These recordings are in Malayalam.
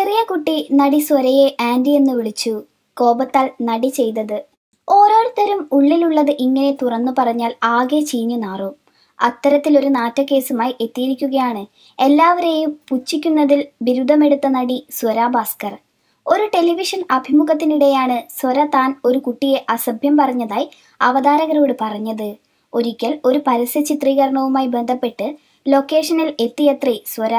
ചെറിയ കുട്ടി നടി സ്വരയെ ആന്റി എന്ന് വിളിച്ചു കോപത്താൽ നടി ചെയ്തത് ഓരോരുത്തരും ഉള്ളിലുള്ളത് ഇങ്ങനെ തുറന്നു പറഞ്ഞാൽ ആകെ ചീഞ്ഞു നാറും അത്തരത്തിലൊരു നാറ്റക്കേസുമായി എത്തിയിരിക്കുകയാണ് എല്ലാവരെയും പുച്ഛിക്കുന്നതിൽ ബിരുദമെടുത്ത നടി സ്വര ഭാസ്കർ ഒരു ടെലിവിഷൻ അഭിമുഖത്തിനിടെയാണ് സ്വര താൻ ഒരു കുട്ടിയെ അസഭ്യം പറഞ്ഞതായി അവതാരകരോട് പറഞ്ഞത് ഒരിക്കൽ ഒരു പരസ്യ ചിത്രീകരണവുമായി ബന്ധപ്പെട്ട് ലൊക്കേഷനിൽ എത്തിയത്രേ സ്വര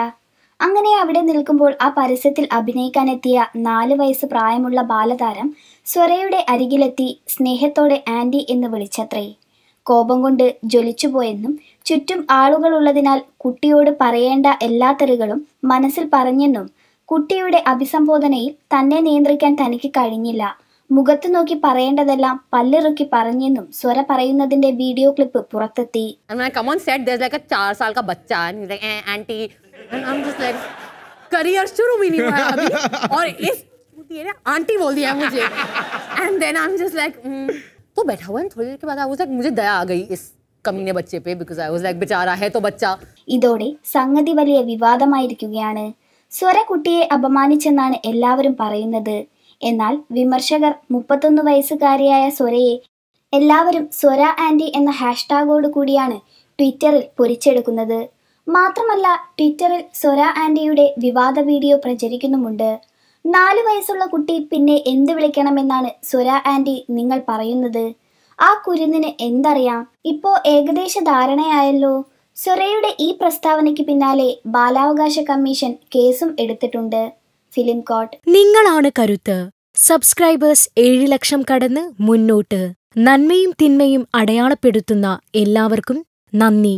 അങ്ങനെ അവിടെ നിൽക്കുമ്പോൾ ആ പരസ്യത്തിൽ അഭിനയിക്കാനെത്തിയ നാല് വയസ്സ് പ്രായമുള്ള ബാലതാരം സ്വരയുടെ അരികിലെത്തി സ്നേഹത്തോടെ ആൻറ്റി എന്ന് വിളിച്ചത്രേ കോപം കൊണ്ട് ജ്വലിച്ചുപോയെന്നും ചുറ്റും ആളുകളുള്ളതിനാൽ കുട്ടിയോട് പറയേണ്ട എല്ലാ തെറികളും മനസ്സിൽ പറഞ്ഞെന്നും കുട്ടിയുടെ അഭിസംബോധനയിൽ തന്നെ നിയന്ത്രിക്കാൻ തനിക്ക് കഴിഞ്ഞില്ല മുഖത്തു നോക്കി പറയേണ്ടതെല്ലാം പല്ലിറുക്കി പറഞ്ഞെന്നും സ്വര പറയുന്നതിന്റെ വീഡിയോ ക്ലിപ്പ് പുറത്തെത്തി And I'm just like, career शुरू भी नहीं हुआ अभी और इस आंटी बोल दिया मुझे and then I am just like तो बैठा हुआ है थोड़ी देर के बाद आई वाज लाइक मुझे दया आ गई इस കമ്മിനെ ബച്ചേ പേ ബിക്കോസ് ഐ വാസ് ലൈക്ക് ബിചാര ഹേ തോ ബച്ച ഇതോടെ സംഗതി വലിയ വിവാദമായിരിക്കുകയാണ് സ്വരക്കുട്ടിയെ അപമാനിച്ചെന്നാണ് എല്ലാവരും പറയുന്നത് എന്നാൽ വിമർശകർ മുപ്പത്തൊന്ന് വയസ്സുകാരിയായ സ്വരയെ എല്ലാവരും സ്വര ആൻറ്റി എന്ന ഹാഷ്ടാഗോട് കൂടിയാണ് ട്വിറ്ററിൽ പൊരിച്ചെടുക്കുന്നത് മാത്രമല്ല ട്വിറ്ററിൽ സ്വര ആൻഡിയുടെ വിവാദ വീഡിയോ പ്രചരിക്കുന്നുമുണ്ട് നാല് വയസ്സുള്ള കുട്ടി പിന്നെ എന്ത് വിളിക്കണമെന്നാണ് സ്വര ആൻഡി നിങ്ങൾ പറയുന്നത് ആ കുരുന്നിന് എന്തറിയാം ഇപ്പോ ഏകദേശ ധാരണയായല്ലോ സ്വരയുടെ ഈ പ്രസ്താവനയ്ക്ക് പിന്നാലെ ബാലാവകാശ കമ്മീഷൻ കേസും എടുത്തിട്ടുണ്ട് ഫിലിം കോട്ട് നിങ്ങളാണ് കരുത്ത് സബ്സ്ക്രൈബേഴ്സ് ഏഴ് ലക്ഷം കടന്ന് മുന്നോട്ട് നന്മയും തിന്മയും അടയാളപ്പെടുത്തുന്ന എല്ലാവർക്കും നന്ദി